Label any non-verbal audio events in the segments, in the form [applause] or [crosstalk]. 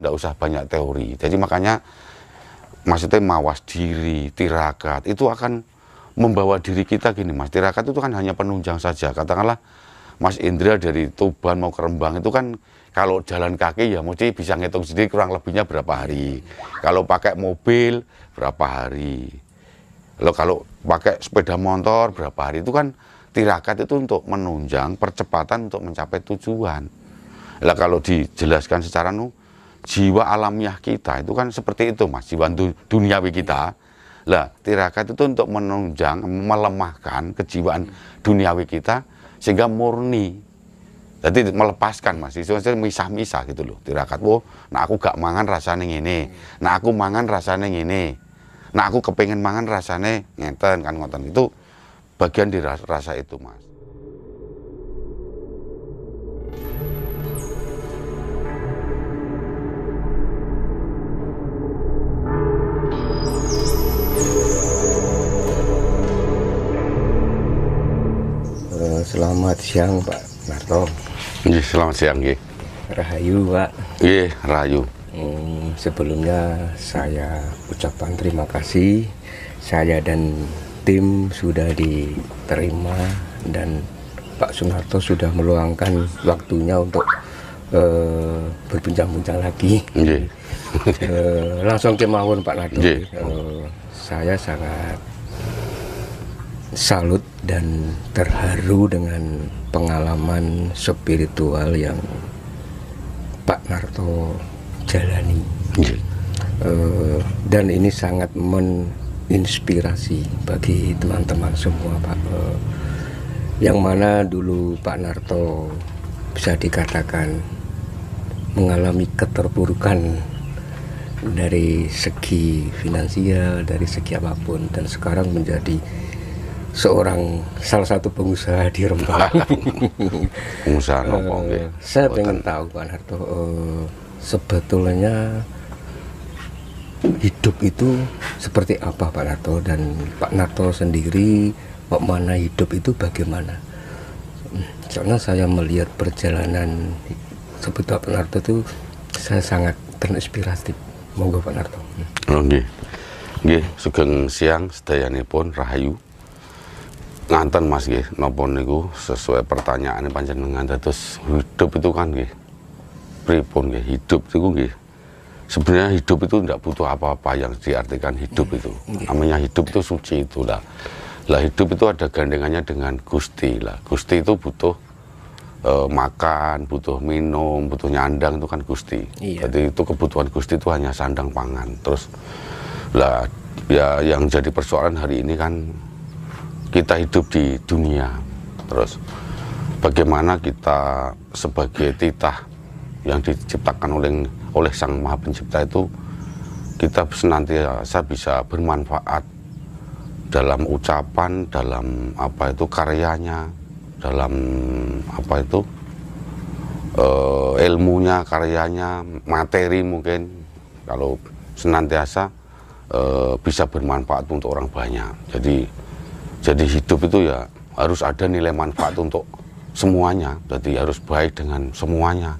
nggak usah banyak teori. Jadi makanya maksudnya mawas diri, tirakat itu akan membawa diri kita gini mas. Tirakat itu kan hanya penunjang saja. Katakanlah Mas Indra dari Tuban mau ke Rembang itu kan kalau jalan kaki ya mesti bisa ngitung sendiri kurang lebihnya berapa hari. Kalau pakai mobil berapa hari. Lalu kalau pakai sepeda motor berapa hari itu kan tirakat itu untuk menunjang percepatan untuk mencapai tujuan. Lah kalau dijelaskan secara nu jiwa alamiah kita itu kan seperti itu mas jiwa duniawi kita lah tirakat itu untuk menunjang melemahkan kejiwaan duniawi kita sehingga murni jadi melepaskan mas, itu misah-misah gitu loh tirakat. Wo, oh, nah aku gak mangan rasanya ini, nah aku mangan rasanya ini, nah aku kepengen mangan rasanya ngeten kan ngoten itu bagian dari rasa itu mas. siang Pak Narto. Nggih, selamat siang nggih. Rahayu Pak. Nggih, Rahayu. Hmm, sebelumnya saya ucapkan terima kasih saya dan tim sudah diterima dan Pak Sunarto sudah meluangkan waktunya untuk uh, berbincang-bincang lagi. Yeah. uh, eh, langsung kemauan Pak Narto. Yeah. Uh, eh, saya sangat salut dan terharu dengan pengalaman spiritual yang Pak Narto jalani uh, dan ini sangat menginspirasi bagi teman-teman semua Pak uh, yang mana dulu Pak Narto bisa dikatakan mengalami keterpurukan dari segi finansial dari segi apapun dan sekarang menjadi seorang salah satu pengusaha di Rembang. [laughs] pengusaha eh, nopo uh, Saya Boten. pengen tahu Pak Narto uh, eh, sebetulnya hidup itu seperti apa Pak Narto dan Pak Narto sendiri Pak mana hidup itu bagaimana? Karena saya melihat perjalanan sebetulnya Pak Narto itu saya sangat terinspiratif. Monggo Pak Narto. oke oh, Okay. sugeng siang pun Rahayu nganten Mas gih nopo niku sesuai pertanyaan panjang panjenengan terus hidup itu kan gih pripun gih hidup itu gih sebenarnya hidup itu tidak butuh apa-apa yang diartikan hidup iya, itu iya. namanya hidup itu suci itulah lah hidup itu ada gandengannya dengan gusti lah gusti itu butuh e, makan, butuh minum, butuh nyandang itu kan gusti. Iya. Jadi itu kebutuhan gusti itu hanya sandang pangan. Terus lah ya yang jadi persoalan hari ini kan kita hidup di dunia terus bagaimana kita sebagai titah yang diciptakan oleh oleh Sang Maha Pencipta itu kita senantiasa bisa bermanfaat dalam ucapan, dalam apa itu karyanya, dalam apa itu uh, ilmunya, karyanya, materi mungkin kalau senantiasa uh, bisa bermanfaat untuk orang banyak. Jadi jadi hidup itu ya harus ada nilai manfaat untuk semuanya. Jadi harus baik dengan semuanya,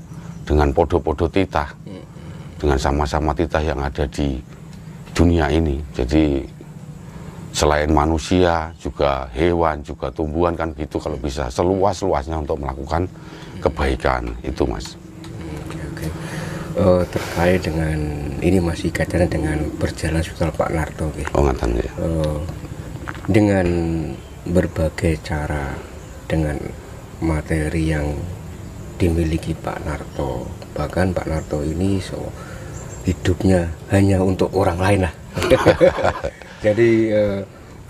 dengan podo-podo titah, dengan sama-sama titah yang ada di dunia ini. Jadi selain manusia juga hewan juga tumbuhan kan gitu kalau bisa seluas luasnya untuk melakukan kebaikan itu mas. Okay, eh, terkait dengan ini masih kaitannya dengan berjalan hospital Pak Narto. Okay. Oh ngatan ya. Uh, dengan berbagai cara dengan materi yang dimiliki Pak Narto bahkan Pak Narto ini so, hidupnya hanya untuk orang lain lah [laughs] jadi eh,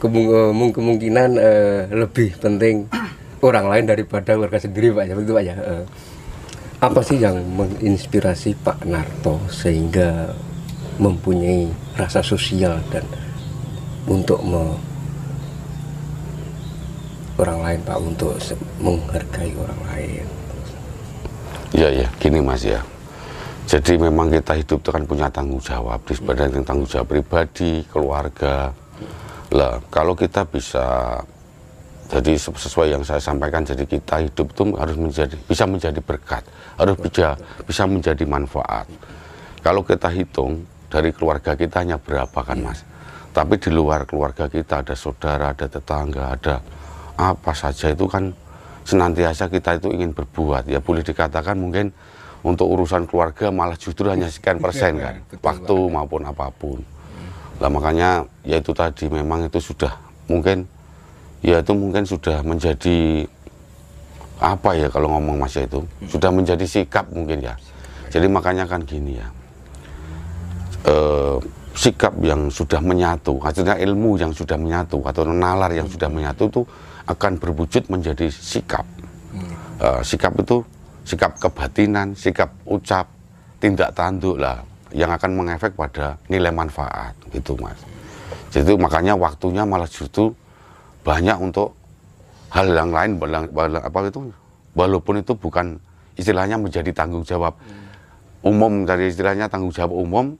kemungkinan eh, eh, lebih penting orang lain daripada warga sendiri Pak ya begitu Pak ya apa sih yang menginspirasi Pak Narto sehingga mempunyai rasa sosial dan untuk orang lain pak untuk menghargai orang lain iya ya gini mas ya jadi memang kita hidup itu kan punya tanggung jawab di sebenarnya tanggung jawab pribadi keluarga lah kalau kita bisa jadi sesuai yang saya sampaikan jadi kita hidup itu harus menjadi bisa menjadi berkat harus bisa bisa menjadi manfaat kalau kita hitung dari keluarga kita hanya berapa kan mas tapi di luar keluarga kita ada saudara ada tetangga ada apa saja itu kan senantiasa kita itu ingin berbuat ya boleh dikatakan mungkin untuk urusan keluarga malah justru hanya sekian [laughs] persen iya, kan waktu maupun apapun lah makanya ya itu tadi memang itu sudah mungkin ya itu mungkin sudah menjadi apa ya kalau ngomong mas ya itu hmm. sudah menjadi sikap mungkin ya jadi makanya kan gini ya e, sikap yang sudah menyatu artinya ilmu yang sudah menyatu atau nalar yang sudah hmm. menyatu tuh akan berwujud menjadi sikap. Uh, sikap itu sikap kebatinan, sikap ucap, tindak tanduk lah yang akan mengefek pada nilai manfaat gitu mas. Jadi makanya waktunya malah justru banyak untuk hal yang lain, apa itu, walaupun itu bukan istilahnya menjadi tanggung jawab umum dari istilahnya tanggung jawab umum.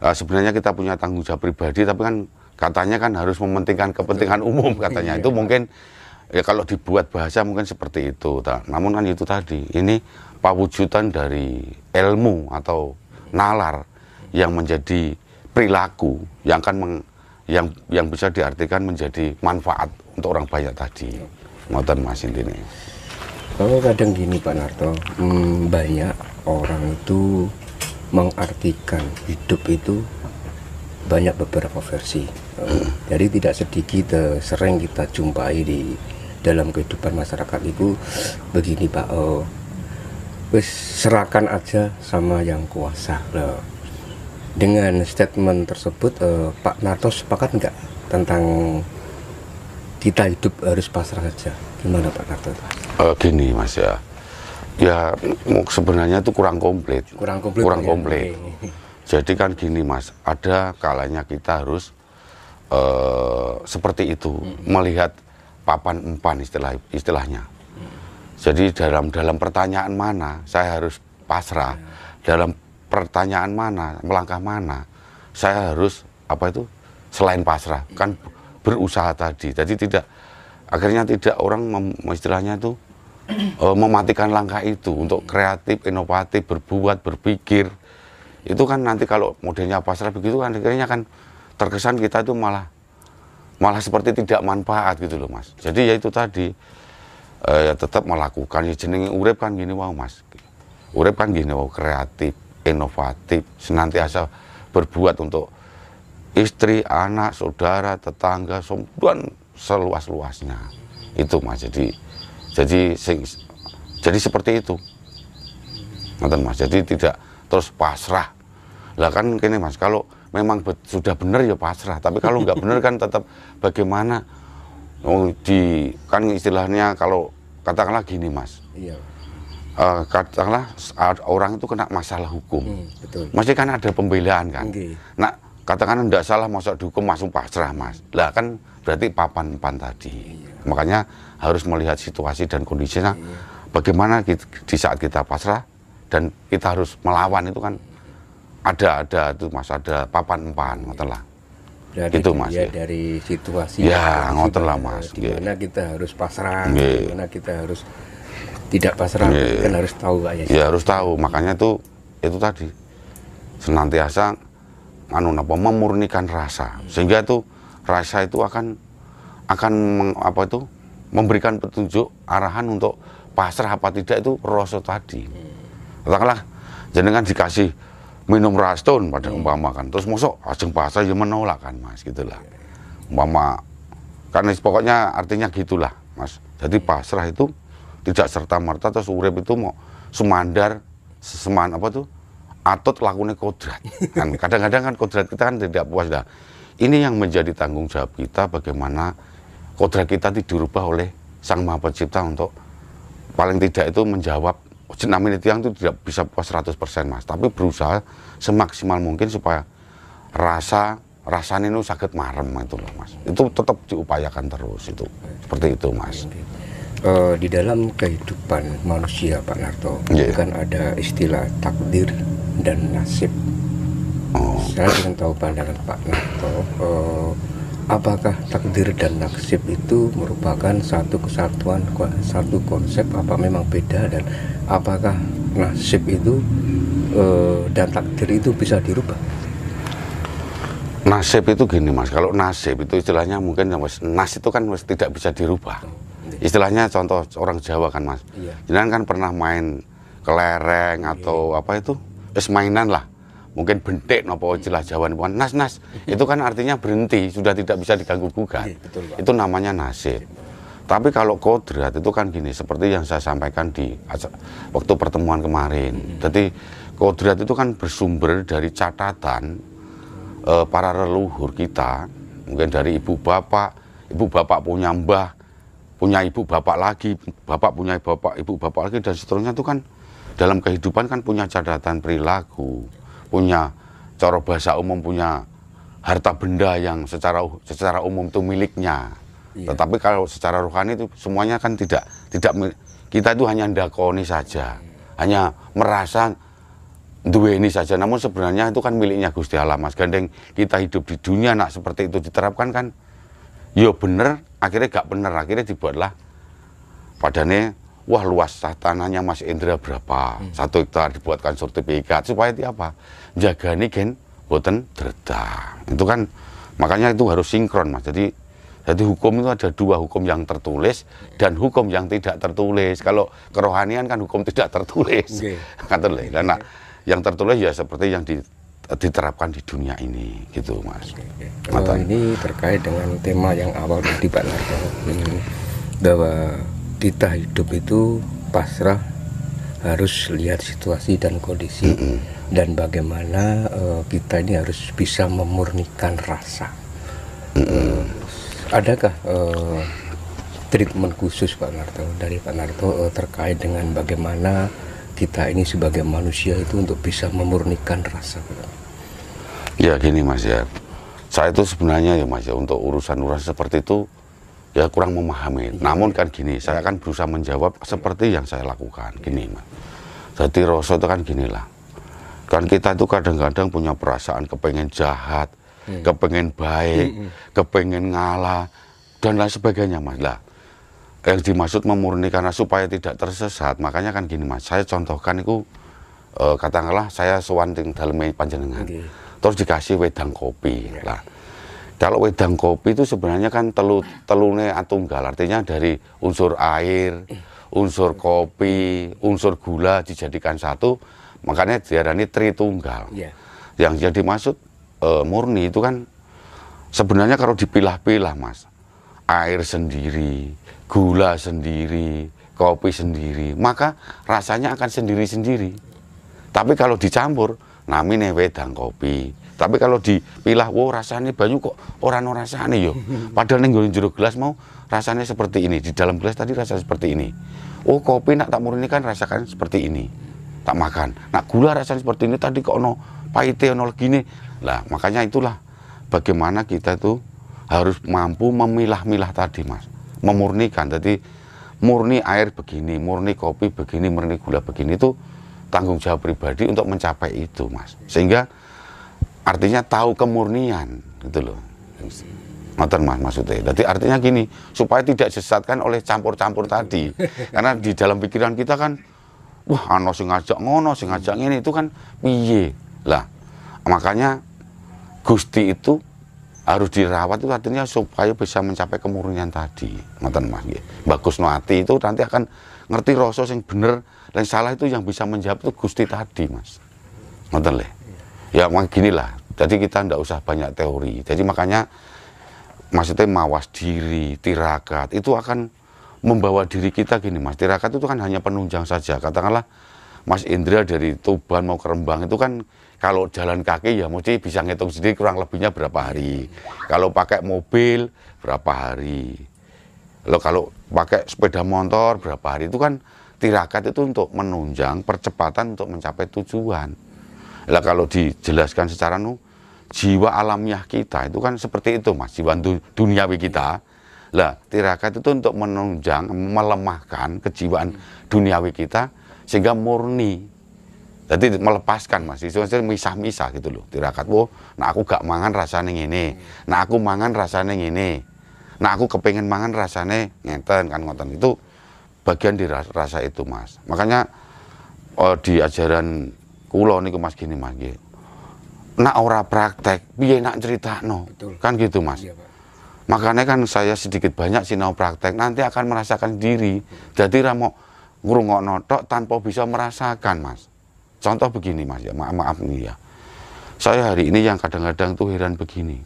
Eh, sebenarnya kita punya tanggung jawab pribadi, tapi kan katanya kan harus mementingkan kepentingan umum katanya iya. itu mungkin ya kalau dibuat bahasa mungkin seperti itu namun kan itu tadi ini pawujudan dari ilmu atau nalar yang menjadi perilaku yang kan meng, yang yang bisa diartikan menjadi manfaat untuk orang banyak tadi ngoten mas ini. kalau kadang gini Pak Narto hmm, banyak orang itu mengartikan hidup itu banyak beberapa versi. Hmm. Jadi tidak sedikit uh, sering kita jumpai di dalam kehidupan masyarakat itu begini Pak. oh, wis, serahkan aja sama yang kuasa. loh. dengan statement tersebut uh, Pak Narto sepakat nggak tentang kita hidup harus pasrah saja? Gimana Pak Narto? Uh, gini Mas ya. Ya sebenarnya itu kurang komplit. Kurang komplit. Kurang ya? komplit. Okay. Jadi kan gini mas, ada kalanya kita harus uh, seperti itu hmm. melihat papan empan istilah istilahnya. Hmm. Jadi dalam dalam pertanyaan mana saya harus pasrah, hmm. dalam pertanyaan mana melangkah mana saya harus apa itu selain pasrah mm. kan berusaha tadi. Jadi tidak akhirnya tidak orang mem, istilahnya itu uh, [clears throat] mematikan langkah itu untuk mm. kreatif, inovatif, berbuat, berpikir itu kan nanti kalau modelnya pasrah begitu kan akhirnya kan terkesan kita itu malah malah seperti tidak manfaat gitu loh mas jadi ya itu tadi eh, ya tetap melakukan ya jenenge urep kan gini wow mas urep kan gini wow kreatif inovatif senantiasa berbuat untuk istri anak saudara tetangga sembuhan seluas luasnya itu mas jadi jadi jadi seperti itu Nonton mas jadi tidak terus pasrah lah kan kini mas kalau memang sudah benar ya pasrah tapi kalau nggak benar kan tetap bagaimana oh, di kan istilahnya kalau katakanlah gini mas iya. uh, katakanlah orang itu kena masalah hukum hmm, betul. masih kan ada pembelaan kan okay. nah katakanlah tidak salah masuk dihukum masuk pasrah mas lah kan berarti papan papan tadi iya. makanya harus melihat situasi dan kondisinya iya. bagaimana di saat kita pasrah dan kita harus melawan itu kan ada ada itu mas ada papan empan ngotot lah itu mas ya dari situasi ya ngotot lah mas gimana kita harus pasrah gimana kita harus tidak pasrah kan harus tahu ya ya harus tahu makanya itu itu tadi senantiasa anu apa memurnikan rasa sehingga itu rasa itu akan akan meng, apa itu memberikan petunjuk arahan untuk pasrah apa tidak itu rasa tadi katakanlah jenengan dikasih minum raston pada iya. umpama kan terus mosok ajeng bahasa ya menolak kan mas gitulah iya, iya. umpama karena pokoknya artinya gitulah mas jadi pasrah itu tidak serta merta terus urip itu mau semandar seman apa tuh atot lakunya kodrat [laughs] kan kadang-kadang kan kodrat kita kan tidak puas dah ini yang menjadi tanggung jawab kita bagaimana kodrat kita dirubah oleh sang maha pencipta untuk paling tidak itu menjawab menit oh, tiang itu tidak bisa puas 100% mas tapi berusaha semaksimal mungkin supaya rasa rasanya itu sakit marem itu loh mas itu tetap diupayakan terus itu seperti itu mas uh, di dalam kehidupan manusia Pak Narto yeah. kan ada istilah takdir dan nasib oh. saya ingin tahu pandangan Pak Narto uh, apakah takdir dan nasib itu merupakan satu kesatuan satu konsep apa memang beda dan apakah nasib itu e, dan takdir itu bisa dirubah nasib itu gini mas kalau nasib itu istilahnya mungkin nas itu kan tidak bisa dirubah iya. istilahnya contoh orang Jawa kan mas iya. jangan kan pernah main kelereng iya. atau iya. apa itu es mainan lah mungkin bentik nopo jelas iya. Jawa pun nas nas iya. itu kan artinya berhenti sudah tidak bisa diganggu gugat iya, itu namanya nasib tapi kalau kodrat itu kan gini seperti yang saya sampaikan di waktu pertemuan kemarin jadi kodrat itu kan bersumber dari catatan eh, para leluhur kita mungkin dari ibu bapak ibu bapak punya mbah punya ibu bapak lagi bapak punya bapak ibu bapak lagi dan seterusnya itu kan dalam kehidupan kan punya catatan perilaku punya cara bahasa umum punya harta benda yang secara secara umum itu miliknya. Iya. Tetapi kalau secara rohani itu semuanya kan tidak tidak kita itu hanya dakoni saja, hanya merasa dua ini saja. Namun sebenarnya itu kan miliknya Gusti Allah Mas Gandeng. Kita hidup di dunia nak seperti itu diterapkan kan, yo ya bener akhirnya gak bener akhirnya dibuatlah padane wah luas tanahnya Mas Indra berapa, hmm. satu kita dibuatkan sertifikat supaya itu apa, jaga nih gen boten terdang. Itu kan makanya itu harus sinkron mas. Jadi jadi hukum itu ada dua hukum yang tertulis dan hukum yang tidak tertulis. Kalau kerohanian kan hukum tidak tertulis, okay. kata okay. Nah, nah yang tertulis ya seperti yang di, diterapkan di dunia ini gitu mas. Okay. Oh, ini terkait dengan tema yang awal tadi Pak Narto bahwa kita hidup itu pasrah harus lihat situasi dan kondisi mm -hmm. dan bagaimana uh, kita ini harus bisa memurnikan rasa. Mm -hmm. uh, adakah uh, treatment khusus Pak Narto dari Pak Narto uh, terkait dengan bagaimana kita ini sebagai manusia itu untuk bisa memurnikan rasa? Ya gini Mas ya, saya itu sebenarnya ya Mas ya untuk urusan-urusan seperti itu ya kurang memahami. Ya. Namun kan gini, saya akan berusaha menjawab seperti yang saya lakukan. Gini, Mas. Jadi rasa itu kan ginilah. Kan kita itu kadang-kadang punya perasaan kepengen jahat, ya. kepengen baik, Ya. kepengen ngalah dan lain sebagainya, Mas. Lah, yang dimaksud memurni karena supaya tidak tersesat. Makanya kan gini, Mas. Saya contohkan itu e, katakanlah saya sewanting dalam panjenengan. Ya. Terus dikasih wedang kopi. Ya. Lah, kalau wedang kopi itu sebenarnya kan telu telune atunggal artinya dari unsur air, unsur kopi, unsur gula dijadikan satu, makanya diarani tritunggal. Yeah. Yang jadi maksud e, murni itu kan sebenarnya kalau dipilah-pilah mas, air sendiri, gula sendiri, kopi sendiri, maka rasanya akan sendiri-sendiri. Tapi kalau dicampur, namanya wedang kopi tapi kalau dipilah, wow rasanya banyu kok orang orang rasanya yo. [laughs] Padahal nenggoin jeruk gelas mau rasanya seperti ini. Di dalam gelas tadi rasanya seperti ini. Oh kopi nak tak murni kan rasakan seperti ini. Tak makan. Nak gula rasanya seperti ini tadi kok no ya no gini. Lah makanya itulah bagaimana kita tuh harus mampu memilah-milah tadi mas. Memurnikan. Jadi murni air begini, murni kopi begini, murni gula begini itu tanggung jawab pribadi untuk mencapai itu mas. Sehingga artinya tahu kemurnian gitu loh ngoten mas maksudnya jadi artinya gini supaya tidak sesatkan oleh campur-campur tadi [laughs] karena di dalam pikiran kita kan wah ano sing ngajak ngono sing ngajak ini itu kan piye lah makanya gusti itu harus dirawat itu artinya supaya bisa mencapai kemurnian tadi ngoten mas ya. bagus nuati itu nanti akan ngerti rasa yang bener dan salah itu yang bisa menjawab itu gusti tadi mas ngoten leh ya mak gini lah jadi kita tidak usah banyak teori. Jadi makanya maksudnya mawas diri, tirakat itu akan membawa diri kita gini mas. Tirakat itu kan hanya penunjang saja. Katakanlah Mas Indra dari Tuban mau ke Rembang itu kan kalau jalan kaki ya mesti bisa ngitung sendiri kurang lebihnya berapa hari. Kalau pakai mobil berapa hari. Lalu kalau pakai sepeda motor berapa hari itu kan tirakat itu untuk menunjang percepatan untuk mencapai tujuan. Lah kalau dijelaskan secara nu jiwa alamiah kita itu kan seperti itu mas, jiwa duniawi kita. Lah, tirakat itu untuk menunjang, melemahkan kejiwaan duniawi kita sehingga murni. Jadi melepaskan mas, itu misah-misah gitu loh tirakat. Wo, nah aku gak mangan rasanya ini, nah aku mangan rasanya ini, nah aku kepengen mangan rasanya ngeten kan ngoten itu bagian di rasa itu mas. Makanya oh, di ajaran kulo nih mas gini mas gini nak ora praktek, piye nak cerita no, Betul. kan gitu mas. Iya, Pak. Makanya kan saya sedikit banyak sinau praktek, nanti akan merasakan diri. Jadi ramo ngurungok notok tanpa bisa merasakan mas. Contoh begini mas ya, maaf maaf nih ya. Saya hari ini yang kadang-kadang tuh heran begini.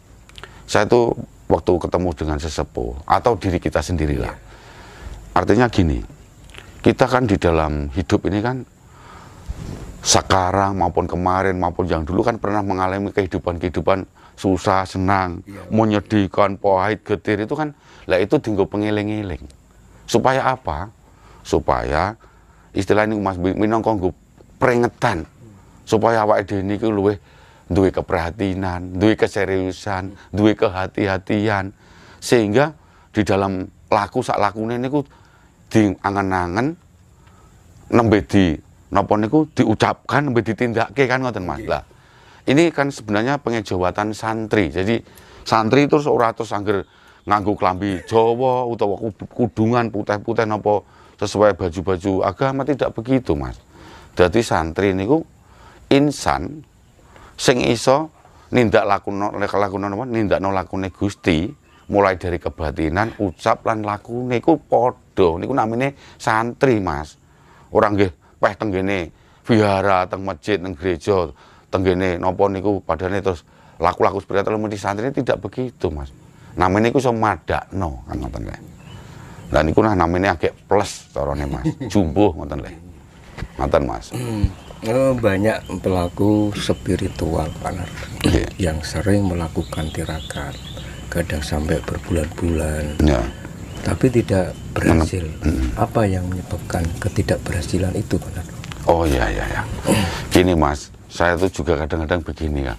Saya tuh waktu ketemu dengan sesepuh atau diri kita sendirilah. Iya. Artinya gini, kita kan di dalam hidup ini kan sekarang maupun kemarin maupun yang dulu kan pernah mengalami kehidupan-kehidupan susah, senang, iya, menyedihkan, pahit, getir itu kan lah itu dinggo pengiling-iling. Supaya apa? Supaya istilah ini Mas Minong nggo peringatan. supaya awak dhewe niku luwih duwe keprihatinan, duwe keseriusan, duwe kehati-hatian sehingga di dalam laku sak lakune ini diangen diangan-angan di nopo niku diucapkan tindak ke kan ngoten Mas. Iya. Lah ini kan sebenarnya pengejawatan santri. Jadi santri terus ora terus angger nganggo klambi Jawa utawa kudungan putih-putih nopo sesuai baju-baju agama tidak begitu, Mas. Jadi santri niku insan sing iso nindak lakuno nopo, nindak nindak lakune Gusti mulai dari kebatinan, ucap lan laku niku podo niku namine santri, Mas. orang gih peh tenggene vihara teng masjid teng gereja tenggene nopo niku padane terus laku-laku spiritual mesti santri tidak begitu Mas namanya itu bisa no kan ngoten lho dan itu nah namanya agak plus corone Mas jumbo ngoten lho ngoten Mas hmm. banyak pelaku spiritual Pak yeah. yang sering melakukan tirakat kadang sampai berbulan-bulan yeah tapi tidak berhasil. Hmm. Apa yang menyebabkan ketidakberhasilan itu, Pak Oh iya iya ya. Gini Mas, saya itu juga kadang-kadang begini ya.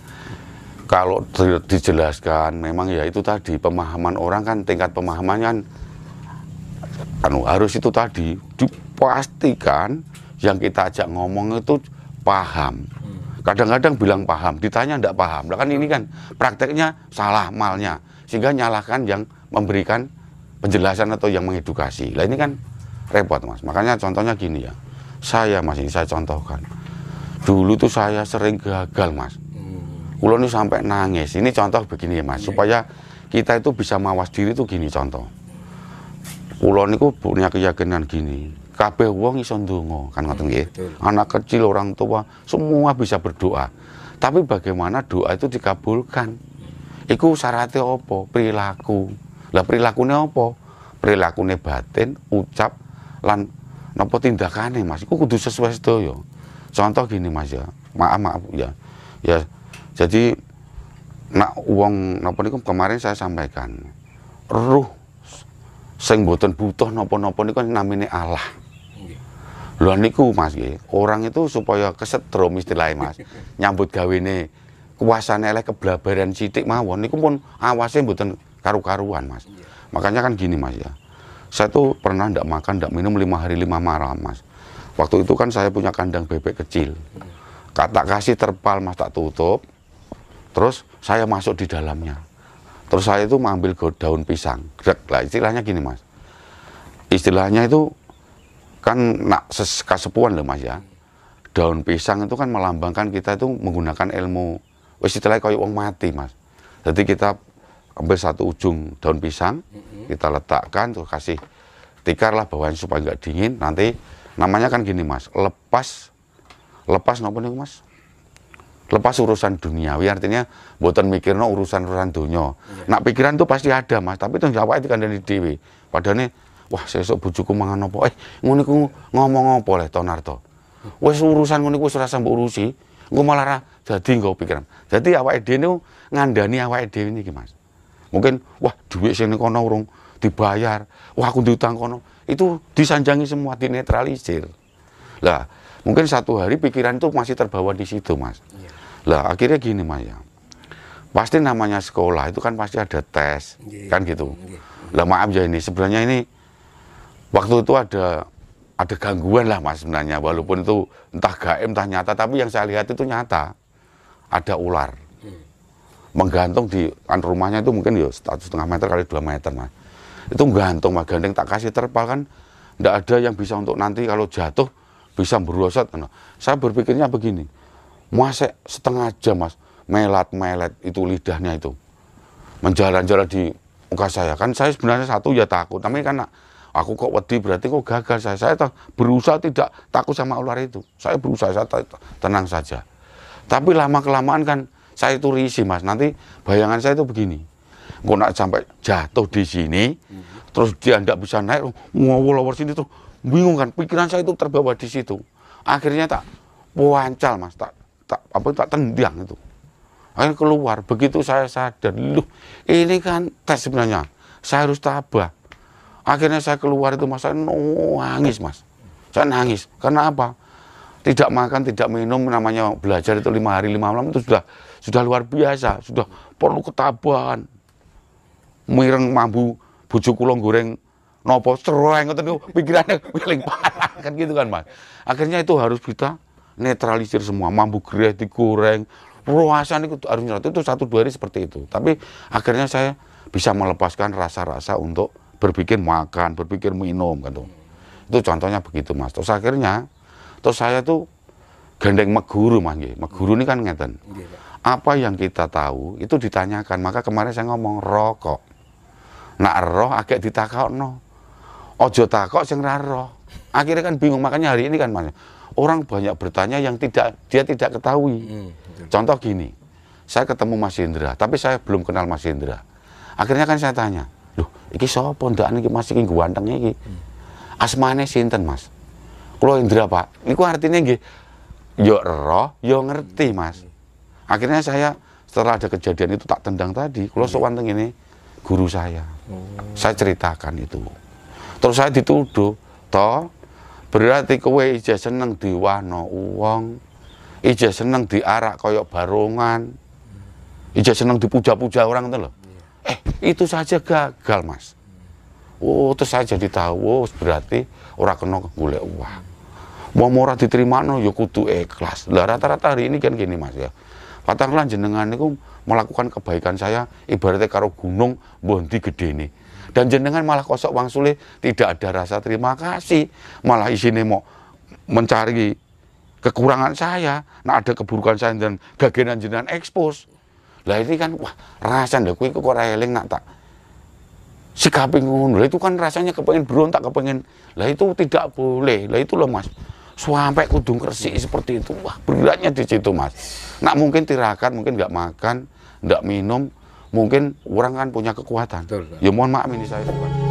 Kalau dijelaskan memang ya itu tadi pemahaman orang kan tingkat pemahamannya kan anu harus itu tadi dipastikan yang kita ajak ngomong itu paham. Hmm. Kadang-kadang bilang paham, ditanya enggak paham. Lah kan ini kan prakteknya salah malnya sehingga nyalahkan yang memberikan penjelasan atau yang mengedukasi. Lah ini kan repot mas. Makanya contohnya gini ya, saya mas ini saya contohkan. Dulu tuh saya sering gagal mas. Hmm. Kulon itu sampai nangis. Ini contoh begini ya mas, iya. supaya kita itu bisa mawas diri tuh gini contoh. Kulon itu punya keyakinan gini, kabeh wong iso ndonga kan ngoten nggih. Anak kecil, orang tua, semua bisa berdoa. Tapi bagaimana doa itu dikabulkan? Iku syaratnya apa? Perilaku. Lah perilakunya apa? perilakunya batin, ucap lan napa tindakannya Mas. kok kudu sesuai sedaya. Contoh gini Mas ya. Maaf maaf ya. Ya jadi nak uang nopo niku kemarin saya sampaikan. Ruh sing boten butuh nopo nopo niku namine Allah. Lho niku Mas ya orang itu supaya kesetrum istilahnya Mas. Nyambut gawene kuasane elek keblabaran sithik mawon niku pun awasnya mboten karu-karuan mas. Yeah. Makanya kan gini mas ya, saya tuh pernah tidak makan, tidak minum lima hari lima malam mas. Waktu itu kan saya punya kandang bebek kecil. Iya. Kata kasih terpal mas tak tutup, terus saya masuk di dalamnya. Terus saya itu mengambil daun pisang. Lah istilahnya gini mas, istilahnya itu kan nak kasepuan loh mas ya. Daun pisang itu kan melambangkan kita itu menggunakan ilmu. Oh istilahnya kayak uang mati mas. Jadi kita ambil satu ujung daun pisang mm-hmm. kita letakkan terus kasih tikar lah bawahnya supaya nggak dingin nanti namanya kan gini mas lepas lepas nopo nih mas lepas urusan duniawi artinya buatan mikir no urusan urusan dunia yeah. nak pikiran tuh pasti ada mas tapi tuh jawab itu kan dari dewi padahal nih wah sesuk bujuku mangan nopo eh ngono ngomong apa le tonarto wes urusan ngono wis serasa mbok urusi gue malah jadi nggak pikiran jadi awake nih ngandani awal dhewe ini gimana? Mungkin wah duit sini kono urung dibayar, wah aku diutang kono. Itu disanjangi semua, dinetralisir. Lah, mungkin satu hari pikiran itu masih terbawa di situ, Mas. lah iya. Lah, akhirnya gini, Mas ya. Pasti namanya sekolah itu kan pasti ada tes, ya. kan gitu. Iya, iya. Lah, maaf ya ini sebenarnya ini waktu itu ada ada gangguan lah mas sebenarnya walaupun itu entah gaem entah nyata tapi yang saya lihat itu nyata ada ular menggantung di kan rumahnya itu mungkin ya satu setengah meter kali dua meter mah itu gantung mah gandeng tak kasih terpal kan tidak ada yang bisa untuk nanti kalau jatuh bisa berosot nah, saya berpikirnya begini masa setengah jam mas melat melet itu lidahnya itu menjalan-jalan di muka saya kan saya sebenarnya satu ya takut tapi karena aku kok wedi berarti kok gagal saya saya berusaha tidak takut sama ular itu saya berusaha saya tenang saja tapi lama kelamaan kan saya itu risih mas nanti bayangan saya itu begini kok nak sampai jatuh di sini terus dia tidak bisa naik mau oh, lower sini tuh bingung kan pikiran saya itu terbawa di situ akhirnya tak puancal mas tak tak apa tak tendang itu akhirnya keluar begitu saya sadar lu ini kan tes sebenarnya saya harus tabah akhirnya saya keluar itu mas saya nangis mas saya nangis karena apa tidak makan tidak minum namanya belajar itu lima hari lima malam itu sudah sudah luar biasa, sudah perlu ketabahan. Mireng mambu bojo kula goreng nopo sereng ngoten niku pikirane [laughs] paling parah kan gitu kan Mas. Akhirnya itu harus kita netralisir semua, mambu gereh digoreng, ruasan itu harus nyerot itu satu dua hari seperti itu. Tapi akhirnya saya bisa melepaskan rasa-rasa untuk berpikir makan, berpikir minum gitu Itu contohnya begitu Mas. Terus akhirnya terus saya tuh gandeng meguru Mas nggih. Meguru ini kan ngeten apa yang kita tahu itu ditanyakan. Maka kemarin saya ngomong rokok. Nak roh agak no Ojo takok sing ra roh. Akhirnya kan bingung makanya hari ini kan Mas. Orang banyak bertanya yang tidak dia tidak ketahui. Hmm, hmm, hmm. Contoh gini. Saya ketemu Mas Indra, tapi saya belum kenal Mas Indra. Akhirnya kan saya tanya, "Loh, iki sopo ndak iki Mas iki ganteng iki?" Asmane sinten, Mas? kalau Indra, Pak. Iku artinya nggih yo roh, yo ngerti, Mas akhirnya saya setelah ada kejadian itu tak tendang tadi kalau iya. sewanteng ini guru saya hmm. saya ceritakan itu terus saya dituduh toh berarti kowe ija seneng diwano uang ija seneng diarak koyok barongan ija seneng dipuja-puja orang itu loh iya. eh itu saja gagal mas oh terus saya jadi tahu oh, berarti orang kena gule uang mau murah diterima no yuk ya kutu ikhlas lah rata-rata hari ini kan gini mas ya Katakanlah jenengan itu melakukan kebaikan saya ibaratnya karo gunung bonti gede ini. Dan jenengan malah kosok sule tidak ada rasa terima kasih, malah isine mau mencari kekurangan saya, nah ada keburukan saya dan gagenan jenengan ekspos. Lah ini kan wah rasa ndak kuwi kok ora nak tak sikapi ngono. Itu kan rasanya kepengen berontak, kepengen. Lah itu tidak boleh. Lah itu loh Mas sampai kudung kresik seperti itu wah beratnya di situ mas nah mungkin tirakan mungkin nggak makan nggak minum mungkin orang kan punya kekuatan Betul. ya mohon maaf ini saya